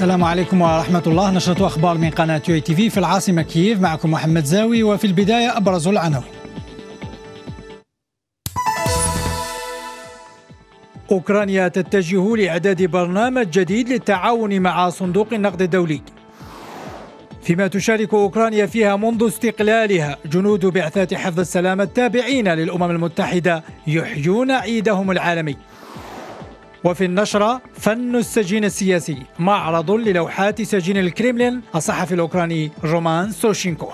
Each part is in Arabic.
السلام عليكم ورحمة الله نشرة أخبار من قناة يو تي في في العاصمة كييف معكم محمد زاوي وفي البداية أبرز العناوين أوكرانيا تتجه لإعداد برنامج جديد للتعاون مع صندوق النقد الدولي فيما تشارك أوكرانيا فيها منذ استقلالها جنود بعثات حفظ السلام التابعين للأمم المتحدة يحيون عيدهم العالمي وفي النشرة فن السجين السياسي معرض للوحات سجين الكريملين الصحفي الأوكراني رومان سوشينكو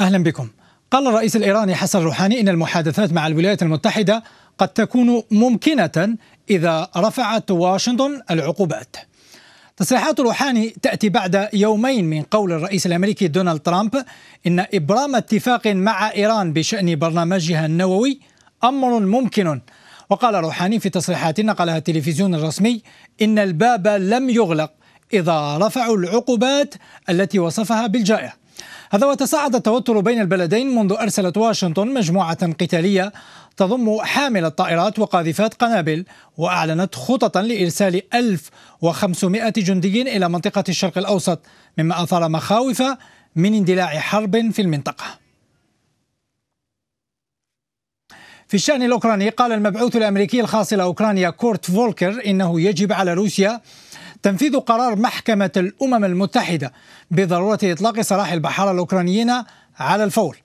أهلا بكم قال الرئيس الإيراني حسن روحاني إن المحادثات مع الولايات المتحدة قد تكون ممكنة إذا رفعت واشنطن العقوبات تصريحات روحاني تأتي بعد يومين من قول الرئيس الأمريكي دونالد ترامب إن إبرام اتفاق مع إيران بشأن برنامجها النووي أمر ممكن وقال روحاني في تصريحات نقلها التلفزيون الرسمي إن الباب لم يغلق إذا رفعوا العقوبات التي وصفها بالجائع هذا وتصاعد التوتر بين البلدين منذ أرسلت واشنطن مجموعة قتالية تضم حامل الطائرات وقاذفات قنابل وأعلنت خططا لإرسال 1500 جندي إلى منطقة الشرق الأوسط مما أثار مخاوف من اندلاع حرب في المنطقة في الشأن الأوكراني قال المبعوث الأمريكي الخاص إلى أوكرانيا كورت فولكر إنه يجب على روسيا تنفيذ قرار محكمة الأمم المتحدة بضرورة إطلاق سراح البحارة الأوكرانيين على الفور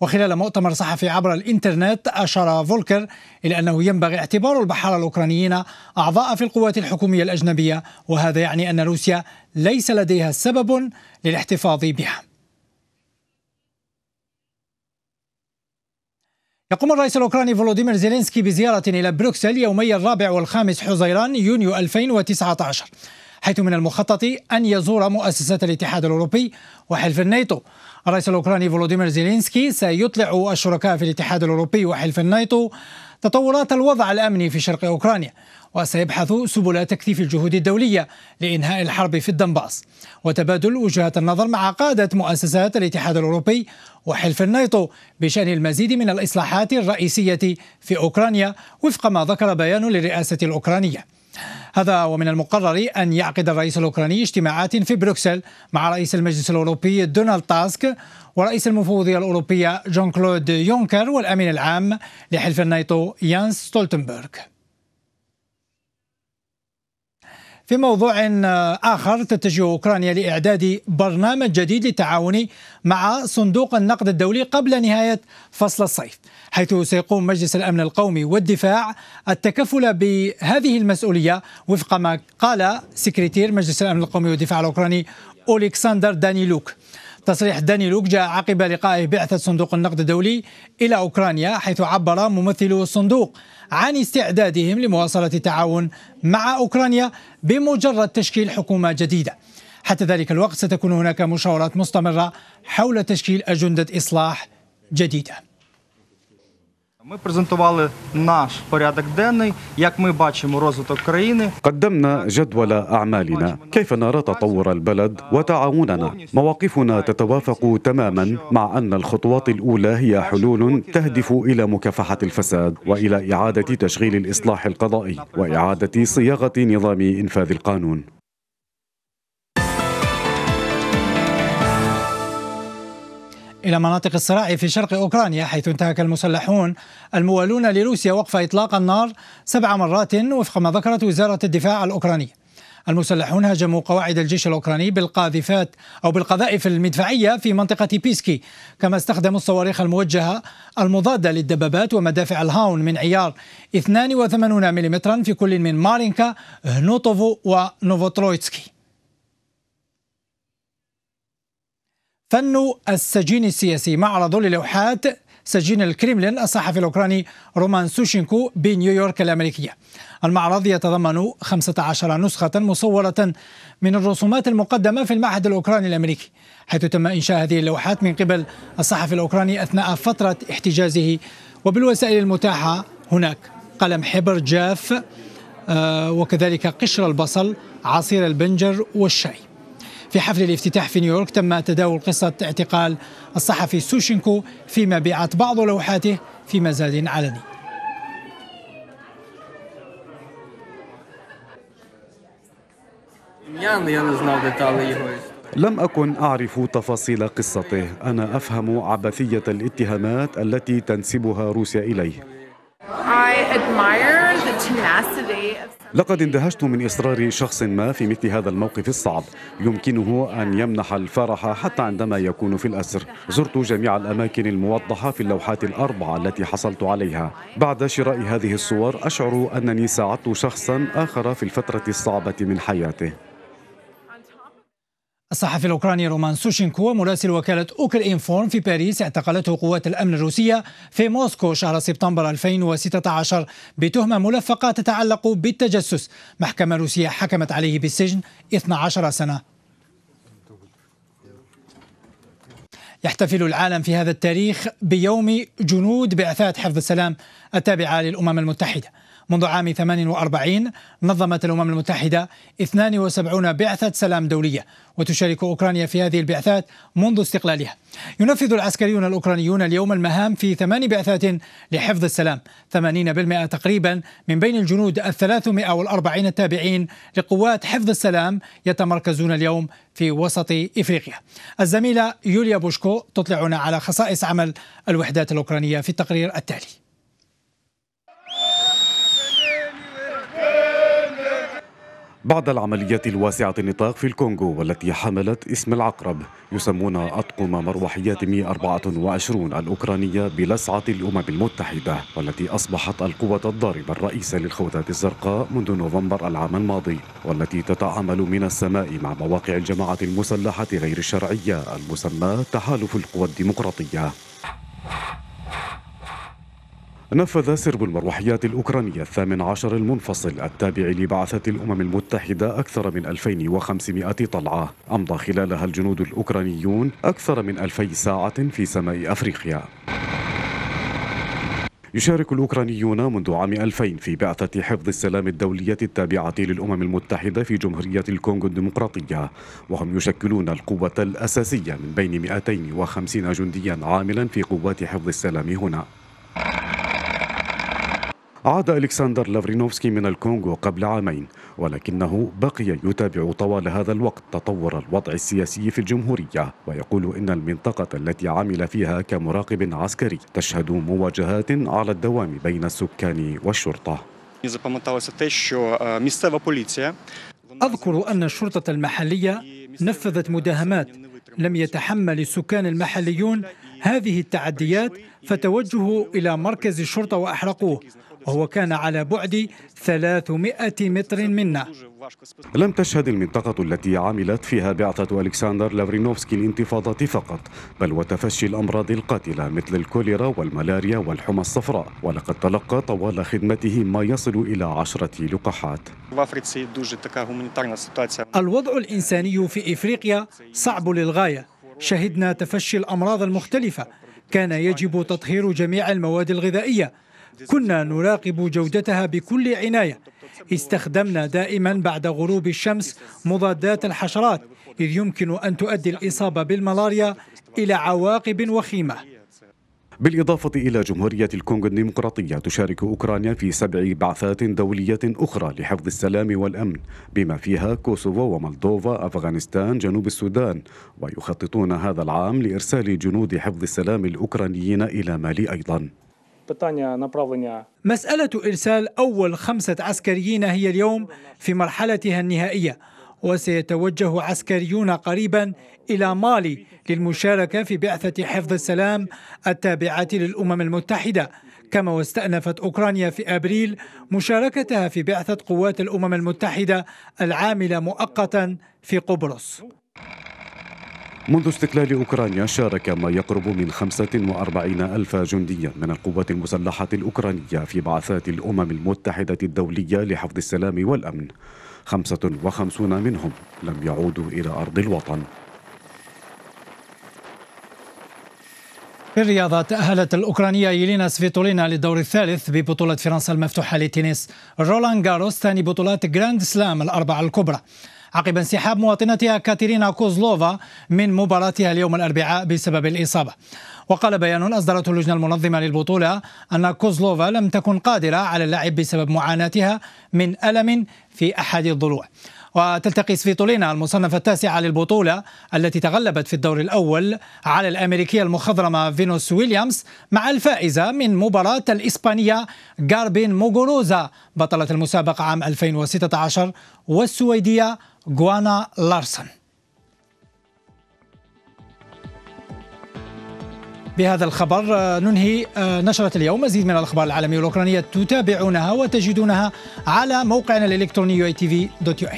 وخلال مؤتمر صحفي عبر الإنترنت أشار فولكر إلى أنه ينبغي اعتبار البحارة الأوكرانيين أعضاء في القوات الحكومية الأجنبية وهذا يعني أن روسيا ليس لديها سبب للاحتفاظ بها يقوم الرئيس الأوكراني فولوديمير زيلينسكي بزيارة إلى بروكسل يومي الرابع والخامس حزيران يونيو 2019 حيث من المخطط أن يزور مؤسسات الاتحاد الأوروبي وحلف الناتو الرئيس الأوكراني فولوديمير زيلينسكي سيطلع الشركاء في الاتحاد الأوروبي وحلف الناتو تطورات الوضع الأمني في شرق أوكرانيا وسيبحث سبل تكثيف الجهود الدولية لإنهاء الحرب في الدنباس وتبادل وجهات النظر مع قادة مؤسسات الاتحاد الأوروبي وحلف الناتو بشأن المزيد من الإصلاحات الرئيسية في أوكرانيا وفق ما ذكر بيان للرئاسة الأوكرانية هذا ومن المقرر أن يعقد الرئيس الأوكراني اجتماعات في بروكسل مع رئيس المجلس الأوروبي دونالد تاسك ورئيس المفوضية الأوروبية جون كلود يونكر والأمين العام لحلف الناتو يانس ستولتنبرغ في موضوع آخر تتجه أوكرانيا لإعداد برنامج جديد للتعاون مع صندوق النقد الدولي قبل نهاية فصل الصيف حيث سيقوم مجلس الأمن القومي والدفاع التكفل بهذه المسؤولية وفق ما قال سكرتير مجلس الأمن القومي والدفاع الأوكراني أوليكساندر دانيلوك تصريح دانيلوك جاء عقب لقاء بعثة صندوق النقد الدولي إلى أوكرانيا حيث عبر ممثل الصندوق عن استعدادهم لمواصلة التعاون مع أوكرانيا بمجرد تشكيل حكومة جديدة حتى ذلك الوقت ستكون هناك مشاورات مستمرة حول تشكيل أجندة إصلاح جديدة Ми презентували наш порядок денний, як ми бачимо розвиток країни. قدمنا جدول أعمالنا كيف نرى تطور البلد وتعاوننا مواقفنا تتوافق تماما مع أن الخطوات الأولى هي حلول تهدف إلى مكافحة الفساد وإلى إعادة تشغيل الإصلاح القضائي وإعادة صياغة نظام إنفاذ القانون إلى مناطق الصراع في شرق أوكرانيا حيث انتهك المسلحون الموالون لروسيا وقف إطلاق النار سبع مرات وفق ما ذكرت وزارة الدفاع الأوكرانية المسلحون هاجموا قواعد الجيش الاوكراني بالقاذفات او بالقذائف المدفعيه في منطقه بيسكي كما استخدموا الصواريخ الموجهه المضاده للدبابات ومدافع الهاون من عيار 82 ملم في كل من مارينكا هنوتوفو ونوفوترويتسكي فن السجين السياسي معرض للوحات سجين الكريملين الصحفي الأوكراني رومان سوشينكو بنيويورك الأمريكية المعرض يتضمن 15 نسخة مصورة من الرسومات المقدمة في المعهد الأوكراني الأمريكي حيث تم إنشاء هذه اللوحات من قبل الصحفي الأوكراني أثناء فترة احتجازه وبالوسائل المتاحة هناك قلم حبر جاف آه، وكذلك قشر البصل عصير البنجر والشاي في حفل الافتتاح في نيويورك تم تداول قصة اعتقال الصحفي سوشينكو في مبيعات بعض لوحاته في مزاد علني لم أكن أعرف تفاصيل قصته أنا أفهم عبثية الاتهامات التي تنسبها روسيا إليه لقد اندهشت من إصرار شخص ما في مثل هذا الموقف الصعب يمكنه أن يمنح الفرح حتى عندما يكون في الأسر زرت جميع الأماكن الموضحة في اللوحات الأربعة التي حصلت عليها بعد شراء هذه الصور أشعر أنني ساعدت شخصا آخر في الفترة الصعبة من حياته الصحفي الأوكراني رومان سوشينكو مراسل وكالة أوكر إنفورم في باريس اعتقلته قوات الأمن الروسية في موسكو شهر سبتمبر 2016 بتهمة ملفقة تتعلق بالتجسس محكمة روسية حكمت عليه بالسجن 12 سنة يحتفل العالم في هذا التاريخ بيوم جنود بعثات حفظ السلام التابعة للأمم المتحدة منذ عام 48 نظمت الأمم المتحدة 72 بعثة سلام دولية وتشارك أوكرانيا في هذه البعثات منذ استقلالها ينفذ العسكريون الأوكرانيون اليوم المهام في ثمان بعثات لحفظ السلام 80% تقريبا من بين الجنود 340 التابعين لقوات حفظ السلام يتمركزون اليوم في وسط إفريقيا الزميلة يوليا بوشكو تطلعنا على خصائص عمل الوحدات الأوكرانية في التقرير التالي بعد العمليات الواسعة النطاق في الكونغو والتي حملت اسم العقرب يسمون أطقم مروحيات 124 الأوكرانية بلسعة الأمم المتحدة والتي أصبحت القوة الضاربة الرئيسة للخوذات الزرقاء منذ نوفمبر العام الماضي والتي تتعامل من السماء مع مواقع الجماعة المسلحة غير الشرعية المسمى تحالف القوى الديمقراطية نفذ سرب المروحيات الأوكرانية الثامن عشر المنفصل التابع لبعثة الأمم المتحدة أكثر من 2500 طلعة أمضى خلالها الجنود الأوكرانيون أكثر من 2000 ساعة في سماء أفريقيا يشارك الأوكرانيون منذ عام 2000 في بعثة حفظ السلام الدولية التابعة للأمم المتحدة في جمهورية الكونغو الديمقراطية وهم يشكلون القوة الأساسية من بين 250 جنديا عاملا في قوات حفظ السلام هنا عاد ألكسندر لافرينوفسكي من الكونغو قبل عامين ولكنه بقي يتابع طوال هذا الوقت تطور الوضع السياسي في الجمهورية ويقول إن المنطقة التي عمل فيها كمراقب عسكري تشهد مواجهات على الدوام بين السكان والشرطة آه، أذكر أن الشرطة المحلية نفذت مداهمات لم يتحمل السكان المحليون هذه التعديات فتوجهوا إلى مركز الشرطة وأحرقوه وهو كان على بعد 300 متر منا لم تشهد المنطقة التي عملت فيها بعثة ألكسندر لافرينوفسكي الانتفاضة فقط بل وتفشي الأمراض القاتلة مثل الكوليرا والملاريا والحمى الصفراء ولقد تلقى طوال خدمته ما يصل إلى عشرة لقاحات الوضع الإنساني في إفريقيا صعب للغاية شهدنا تفشي الأمراض المختلفة كان يجب تطهير جميع المواد الغذائية كنا نراقب جودتها بكل عناية استخدمنا دائما بعد غروب الشمس مضادات الحشرات إذ يمكن أن تؤدي الإصابة بالملاريا إلى عواقب وخيمة بالإضافة إلى جمهورية الكونغو الديمقراطية تشارك أوكرانيا في سبع بعثات دولية أخرى لحفظ السلام والأمن بما فيها كوسوفو ومولدوفا أفغانستان جنوب السودان ويخططون هذا العام لإرسال جنود حفظ السلام الأوكرانيين إلى مالي أيضاً مسألة إرسال أول خمسة عسكريين هي اليوم في مرحلتها النهائية وسيتوجه عسكريون قريبا إلى مالي للمشاركة في بعثة حفظ السلام التابعة للأمم المتحدة كما واستأنفت أوكرانيا في أبريل مشاركتها في بعثة قوات الأمم المتحدة العاملة مؤقتا في قبرص منذ استقلال أوكرانيا شارك ما يقرب من 45 ألف جنديا من القوات المسلحة الأوكرانية في بعثات الأمم المتحدة الدولية لحفظ السلام والأمن 55 منهم لم يعودوا إلى أرض الوطن في الرياضة تأهلت الأوكرانية يلينا سفيتولينا للدور الثالث ببطولة فرنسا المفتوحة للتنس رولان جاروس ثاني بطولات جراند سلام الأربعة الكبرى عقب انسحاب مواطنتها كاترينا كوزلوفا من مباراتها اليوم الأربعاء بسبب الإصابة وقال بيان أصدرته اللجنة المنظمة للبطولة أن كوزلوفا لم تكن قادرة على اللعب بسبب معاناتها من ألم في أحد الضلوع وتلتقي سفيتولينا المصنفة التاسعة للبطولة التي تغلبت في الدور الأول على الأمريكية المخضرمة فينوس ويليامز مع الفائزة من مباراة الإسبانية غاربين موغوروزا بطلة المسابقة عام 2016 والسويدية جوانا لارسن بهذا الخبر آه، ننهي آه، نشرة اليوم مزيد من الأخبار العالمية الأوكرانية تتابعونها وتجدونها على موقعنا الإلكتروني uatv.ua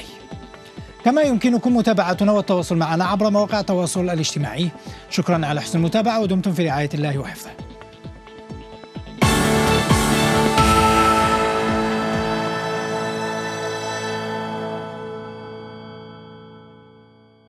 كما يمكنكم متابعتنا والتواصل معنا عبر مواقع التواصل الاجتماعي شكرا على حسن المتابعة ودمتم في رعاية الله وحفظه